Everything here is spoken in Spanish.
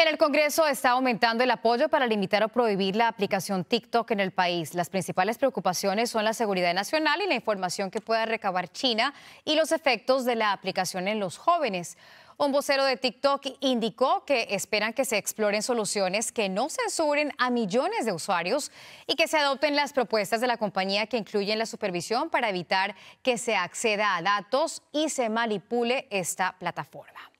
En el Congreso está aumentando el apoyo para limitar o prohibir la aplicación TikTok en el país. Las principales preocupaciones son la seguridad nacional y la información que pueda recabar China y los efectos de la aplicación en los jóvenes. Un vocero de TikTok indicó que esperan que se exploren soluciones que no censuren a millones de usuarios y que se adopten las propuestas de la compañía que incluyen la supervisión para evitar que se acceda a datos y se manipule esta plataforma.